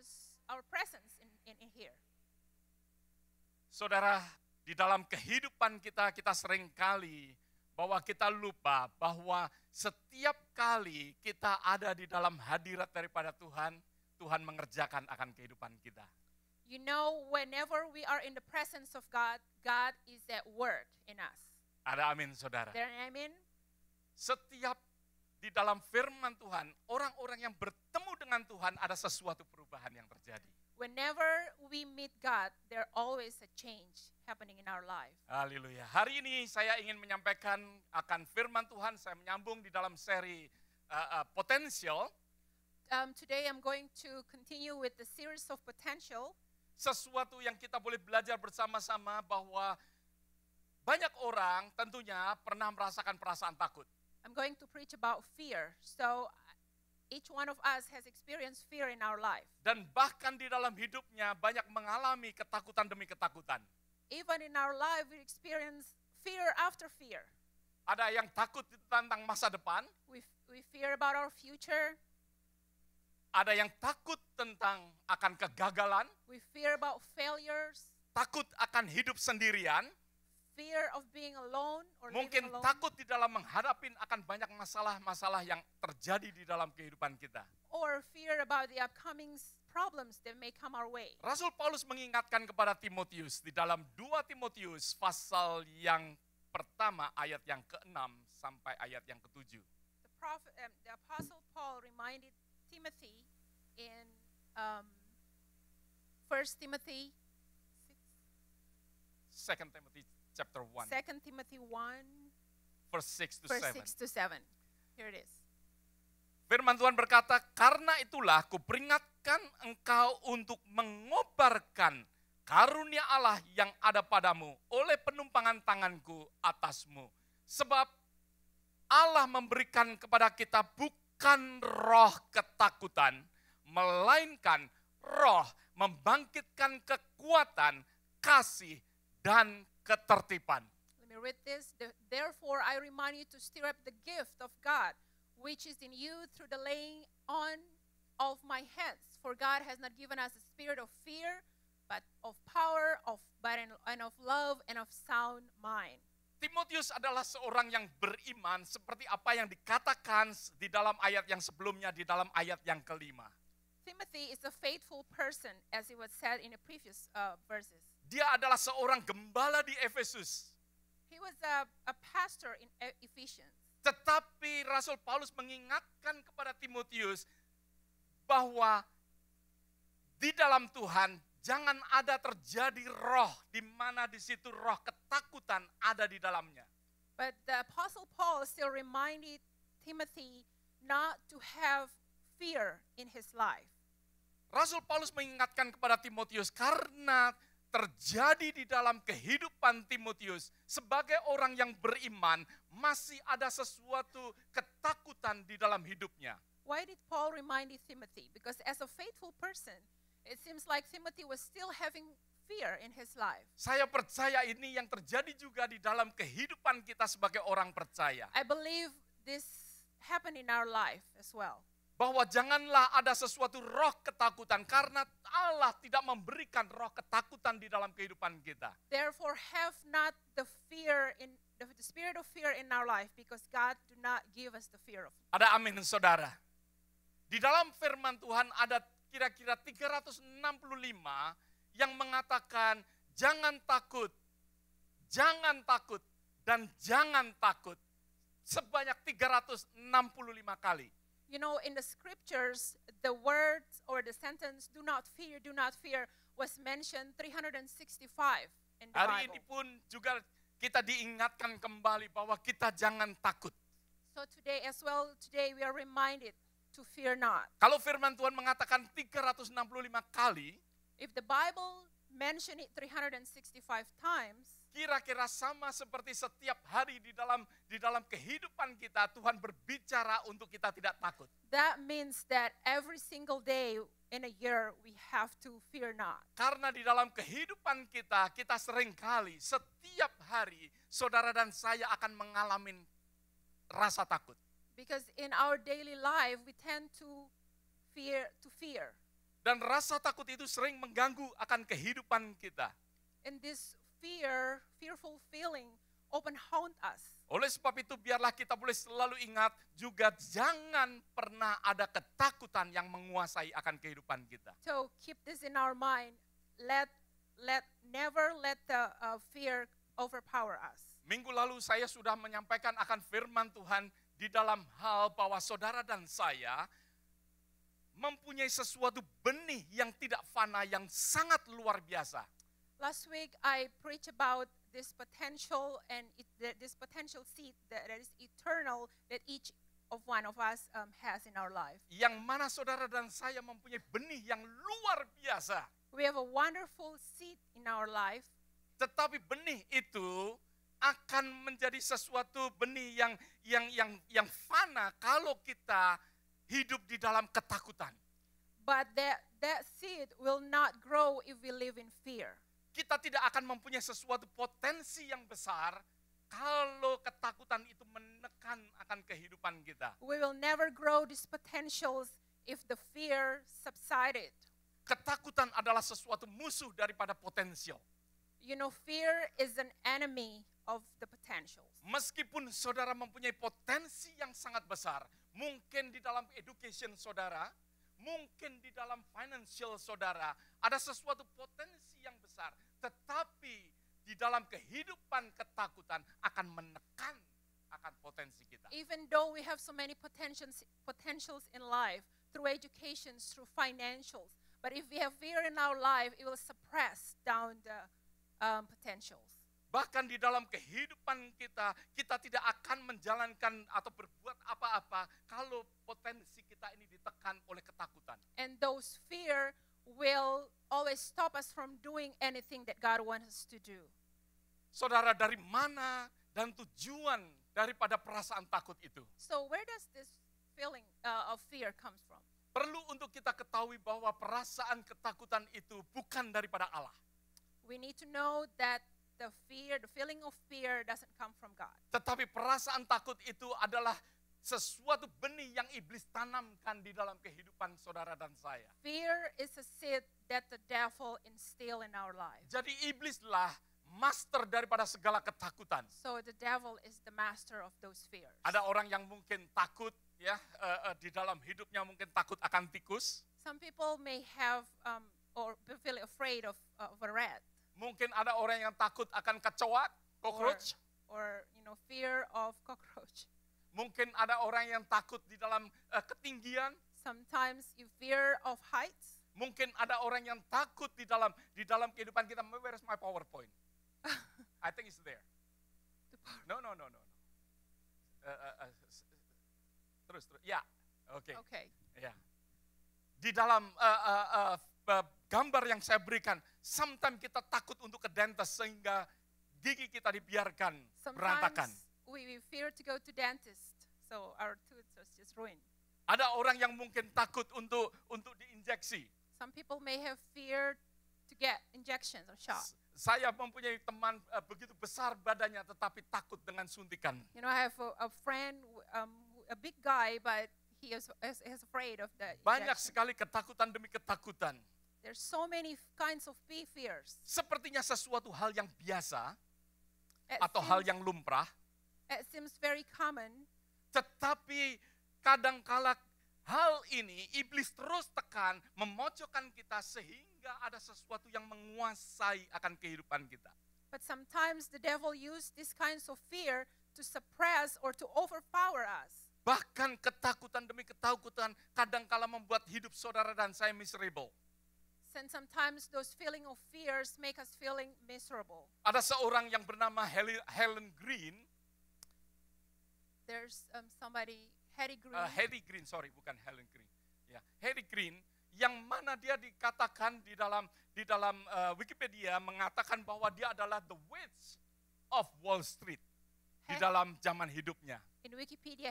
us our presence in, in, in here. Saudara, di dalam kehidupan kita kita sering kali bahwa kita lupa bahwa setiap kali kita ada di dalam hadirat daripada Tuhan, Tuhan mengerjakan akan kehidupan kita. You know, whenever we are in the presence of God, God is at work in us. Ada amin, saudara. There amin. Setiap di dalam firman Tuhan, orang-orang yang bertemu dengan Tuhan ada sesuatu perubahan perubahan yang terjadi. Whenever we meet God, there always a change happening in our life. Haleluya. Hari ini saya ingin menyampaikan akan firman Tuhan. Saya menyambung di dalam seri uh, uh, potensial. Um, today I'm going to continue with the series of potential. Sesuatu yang kita boleh belajar bersama-sama bahwa banyak orang tentunya pernah merasakan perasaan takut. I'm going to preach about fear. So Each one of us has experienced fear in our life. Dan bahkan di dalam hidupnya banyak mengalami ketakutan demi ketakutan. Even in our life we experience fear after fear. Ada yang takut tentang masa depan. We, we fear about our future. Ada yang takut tentang akan kegagalan. We fear about failures. Takut akan hidup sendirian fear of being alone or Mungkin alone. takut di dalam menghadapi akan banyak masalah-masalah yang terjadi di dalam kehidupan kita. Or fear about the upcoming problems that may come our way. Rasul Paulus mengingatkan kepada Timotius di dalam 2 Timotius pasal yang pertama ayat yang ke-6 sampai ayat yang ke-7. The, uh, the apostle Paul reminded Timothy in um, 1 Timothy 6. 2 Timothy chapter 1. 2 Timothy 1 verse 6 to, 7. 6 to 7. Here it is. Firman Tuhan berkata, karena itulah kuperingatkan engkau untuk mengobarkan karunia Allah yang ada padamu oleh penumpangan tanganku atasmu. Sebab Allah memberikan kepada kita bukan roh ketakutan, melainkan roh membangkitkan kekuatan, kasih, dan ketertiban. Let me read this. Therefore I remind you to stir up the gift of God which is in you through the laying on of my hands. For God has not given us a spirit of fear, but of power, of but and of love and of sound mind. Timotius adalah seorang yang beriman seperti apa yang dikatakan di dalam ayat yang sebelumnya di dalam ayat yang kelima. Timothy is a faithful person as it was said in the previous uh, verses. Dia adalah seorang gembala di Efesus. He was a, a pastor in e, Ephesians. Tetapi Rasul Paulus mengingatkan kepada Timotius bahwa di dalam Tuhan jangan ada terjadi roh di mana di situ roh ketakutan ada di dalamnya. But the Apostle Paul still reminded Timothy not to have fear in his life. Rasul Paulus mengingatkan kepada Timotius karena terjadi di dalam kehidupan Timotius sebagai orang yang beriman masih ada sesuatu ketakutan di dalam hidupnya. Why did Paul remind Timothy? Because as a faithful person, it seems like Timothy was still having fear in his life. Saya percaya ini yang terjadi juga di dalam kehidupan kita sebagai orang percaya. I believe this happened in our life as well bahwa janganlah ada sesuatu roh ketakutan karena Allah tidak memberikan roh ketakutan di dalam kehidupan kita. Therefore have not the fear in the, the spirit of fear in our life because God do not give us the fear of. Ada amin saudara. Di dalam firman Tuhan ada kira-kira 365 yang mengatakan jangan takut. Jangan takut dan jangan takut sebanyak 365 kali you know, in the scriptures, the words or the sentence, do not fear, do not fear, was mentioned 365 in the Hari Bible. ini pun juga kita diingatkan kembali bahwa kita jangan takut. So today as well, today we are reminded to fear not. Kalau firman Tuhan mengatakan 365 kali, if the Bible mention it 365 times, kira-kira sama seperti setiap hari di dalam di dalam kehidupan kita Tuhan berbicara untuk kita tidak takut. That means that every single day in a year we have to fear not. Karena di dalam kehidupan kita kita sering kali setiap hari saudara dan saya akan mengalami rasa takut. Because in our daily life we tend to fear to fear. Dan rasa takut itu sering mengganggu akan kehidupan kita. And this fear, fearful feeling often haunt us. Oleh sebab itu biarlah kita boleh selalu ingat juga jangan pernah ada ketakutan yang menguasai akan kehidupan kita. So keep this in our mind. Let let never let the uh, fear overpower us. Minggu lalu saya sudah menyampaikan akan firman Tuhan di dalam hal bahwa saudara dan saya mempunyai sesuatu benih yang tidak fana yang sangat luar biasa. Last week, I preached about this potential and it, the, this potential seed that, that is eternal that each of one of us um, has in our life. Yang mana saudara dan saya mempunyai benih yang luar biasa. We have a wonderful seed in our life. Tetapi benih itu akan menjadi sesuatu benih yang yang yang yang fana kalau kita hidup di dalam ketakutan. But that that seed will not grow if we live in kita tidak akan mempunyai sesuatu potensi yang besar kalau ketakutan itu menekan akan kehidupan kita. We will never grow these potentials if the fear subsided. Ketakutan adalah sesuatu musuh daripada potensial. You know, fear is an enemy of the potentials. Meskipun saudara mempunyai potensi yang sangat besar, mungkin di dalam education saudara, mungkin di dalam financial saudara ada sesuatu potensi yang besar, tetapi di dalam kehidupan ketakutan akan menekan akan potensi kita. Even though we have so many potentials potentials in life through education, through financials, but if we have fear in our life, it will suppress down the um, potentials. Bahkan di dalam kehidupan kita, kita tidak akan menjalankan atau berbuat apa-apa kalau potensi kita ini ditekan oleh fear will always stop us from doing anything that God wants us to do. Saudara, dari mana dan tujuan daripada perasaan takut itu? So where does this feeling uh, of fear comes from? Perlu untuk kita ketahui bahwa perasaan ketakutan itu bukan daripada Allah. We need to know that the fear, the feeling of fear doesn't come from God. Tetapi perasaan takut itu adalah sesuatu benih yang iblis tanamkan di dalam kehidupan saudara dan saya. Fear is a seed that the devil instill in our life. Jadi iblislah master daripada segala ketakutan. So the devil is the master of those fears. Ada orang yang mungkin takut ya uh, uh, di dalam hidupnya mungkin takut akan tikus. Some people may have um, or feel afraid of, uh, of a rat. Mungkin ada orang yang takut akan kecoak, cockroach. Or, or you know fear of cockroach. Mungkin ada orang yang takut di dalam uh, ketinggian. Sometimes you fear of heights. Mungkin ada orang yang takut di dalam di dalam kehidupan kita. Where is my PowerPoint? I think it's there. No, no, no, no, no. Uh, uh, uh, terus, terus. Ya, yeah. oke. Okay. Oke. Okay. Ya. Yeah. Di dalam uh, uh, uh, uh, gambar yang saya berikan, sometimes kita takut untuk ke dentist sehingga gigi kita dibiarkan sometimes berantakan we, we fear to go to dentist, so our tooth was just ruined. Ada orang yang mungkin takut untuk untuk diinjeksi. Some people may have fear to get injections or shots. Saya mempunyai teman uh, begitu besar badannya tetapi takut dengan suntikan. You know, I have a, a friend, um, a big guy, but he is, is, is afraid of the. Banyak sekali ketakutan demi ketakutan. There's so many kinds of fears. Sepertinya sesuatu hal yang biasa It atau seems, hal yang lumrah It seems very common. Tetapi kadangkala hal ini iblis terus tekan, memojokkan kita sehingga ada sesuatu yang menguasai akan kehidupan kita. But sometimes the devil use these kinds of fear to suppress or to overpower us. Bahkan ketakutan demi ketakutan kadangkala membuat hidup saudara dan saya miserable. And sometimes those feeling of fears make us feeling miserable. Ada seorang yang bernama Helen Green there's um, somebody Harry eh, Green. Uh, Harry Green, sorry, bukan Helen Green. Ya, yeah. Harry Green yang mana dia dikatakan di dalam di dalam uh, Wikipedia mengatakan bahwa dia adalah the witch of Wall Street Harry, di dalam zaman hidupnya. In Wikipedia,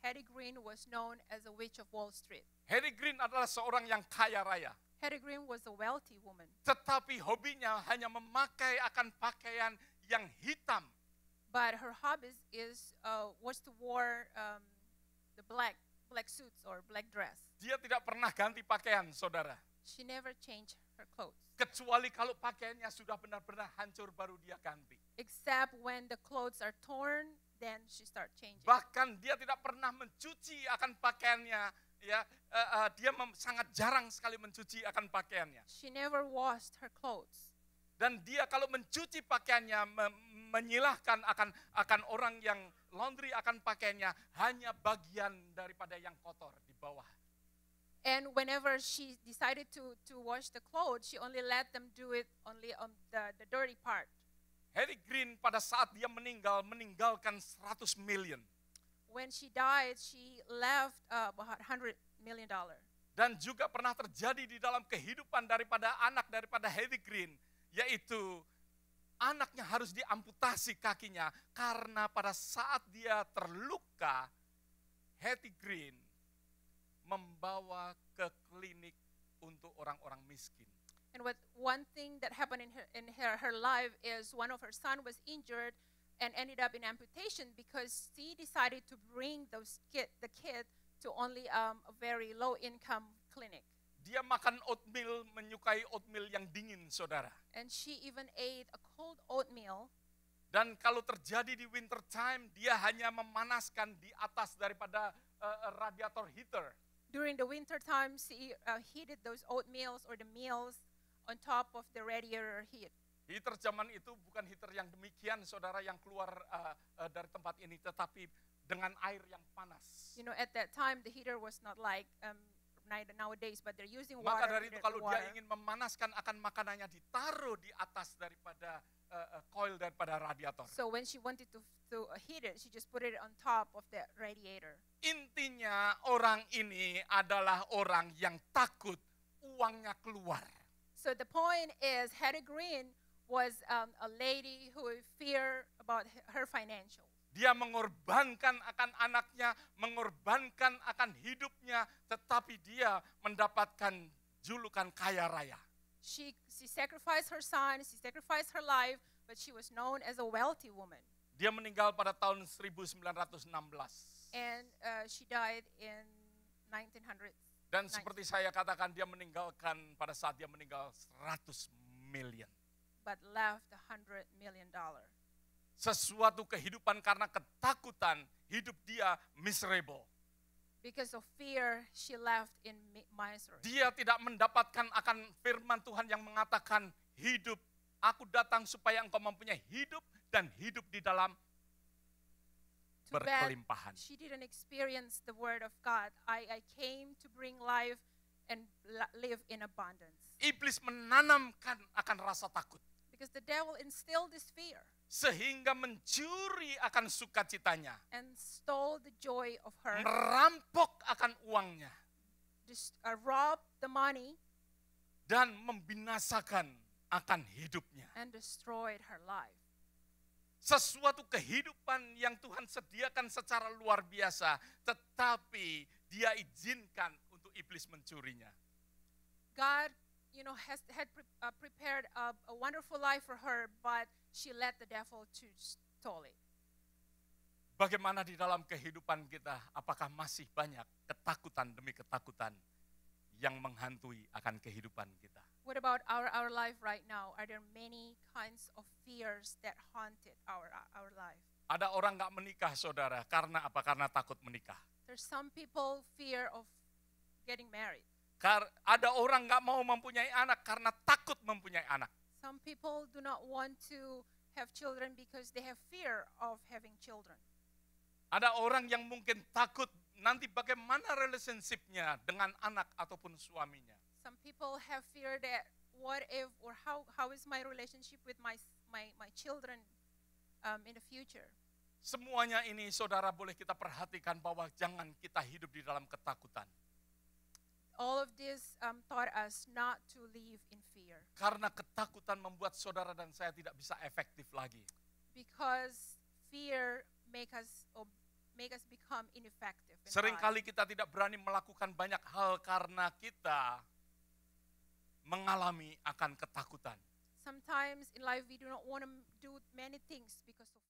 Harry Green was known as a witch of Wall Street. Harry Green adalah seorang yang kaya raya. Harry Green was a wealthy woman. Tetapi hobinya hanya memakai akan pakaian yang hitam but her hobby is uh, was to wear um, the black black suits or black dress. Dia tidak pernah ganti pakaian, saudara. She never changed her clothes. Kecuali kalau pakaiannya sudah benar-benar hancur baru dia ganti. Except when the clothes are torn, then she start changing. Bahkan dia tidak pernah mencuci akan pakaiannya, ya. Uh, uh, dia sangat jarang sekali mencuci akan pakaiannya. She never washed her clothes. Dan dia kalau mencuci pakaiannya, menyilahkan akan akan orang yang laundry akan pakainya hanya bagian daripada yang kotor di bawah. And whenever she decided to to wash the clothes, she only let them do it only on the the dirty part. Harry Green pada saat dia meninggal meninggalkan 100 million. When she died, she left uh, about 100 million dollar. Dan juga pernah terjadi di dalam kehidupan daripada anak daripada Harry Green yaitu anaknya harus diamputasi kakinya karena pada saat dia terluka, Hetty Green membawa ke klinik untuk orang-orang miskin. And what one thing that happened in her in her, her life is one of her son was injured and ended up in amputation because she decided to bring those kid the kid to only um, a very low income clinic. Dia makan oatmeal, menyukai oatmeal yang dingin, saudara. And she even ate a cold oatmeal. Dan kalau terjadi di winter time, dia hanya memanaskan di atas daripada uh, radiator heater. During the winter time, she uh, heated those oatmeals or the meals on top of the radiator heat. Heater zaman itu bukan heater yang demikian, saudara, yang keluar uh, uh, dari tempat ini, tetapi dengan air yang panas. You know, at that time the heater was not like um, nowadays, but they're using water. Maka dari itu kalau dia ingin memanaskan akan makanannya ditaruh di atas daripada uh, uh, coil daripada radiator. So when she wanted to to heat it, she just put it on top of the radiator. Intinya orang ini adalah orang yang takut uangnya keluar. So the point is Hattie Green was um, a lady who fear about her financials. Dia mengorbankan akan anaknya, mengorbankan akan hidupnya, tetapi dia mendapatkan julukan kaya raya. She, she sacrificed her son, she sacrificed her life, but she was known as a wealthy woman. Dia meninggal pada tahun 1916. And uh, she died in 1900. Dan seperti saya katakan dia meninggalkan pada saat dia meninggal 100 million. But left 100 million dollars sesuatu kehidupan karena ketakutan, hidup dia miserable. Because of fear, she left in misery. Dia tidak mendapatkan akan firman Tuhan yang mengatakan hidup. Aku datang supaya engkau mempunyai hidup dan hidup di dalam berkelimpahan. She didn't experience the word of God. I, I came to bring life and live in abundance. Iblis menanamkan akan rasa takut. Because the devil instilled this fear. Sehingga mencuri akan sukacitanya. And stole the joy of her. Merampok akan uangnya. Just, uh, rob the money. Dan membinasakan akan hidupnya. And destroyed her life. Sesuatu kehidupan yang Tuhan sediakan secara luar biasa, tetapi dia izinkan untuk iblis mencurinya. God you know, has, had pre uh, prepared a, a, wonderful life for her, but she let the devil to stole it. Bagaimana di dalam kehidupan kita, apakah masih banyak ketakutan demi ketakutan yang menghantui akan kehidupan kita? What about our our life right now? Are there many kinds of fears that haunted our our life? Ada orang nggak menikah, saudara, karena apa? Karena takut menikah. There's some people fear of getting married. Ada orang nggak mau mempunyai anak karena takut mempunyai anak. Some people do not want to have children because they have fear of having children. Ada orang yang mungkin takut nanti bagaimana relationshipnya dengan anak ataupun suaminya. Some people have fear that what if or how how is my relationship with my my my children um, in the future. Semuanya ini saudara boleh kita perhatikan bahwa jangan kita hidup di dalam ketakutan all of this um, taught us not to live in fear. Karena ketakutan membuat saudara dan saya tidak bisa efektif lagi. Because fear make us make us become ineffective. In Seringkali kita tidak berani melakukan banyak hal karena kita mengalami akan ketakutan. Sometimes in life we do not want to do many things because of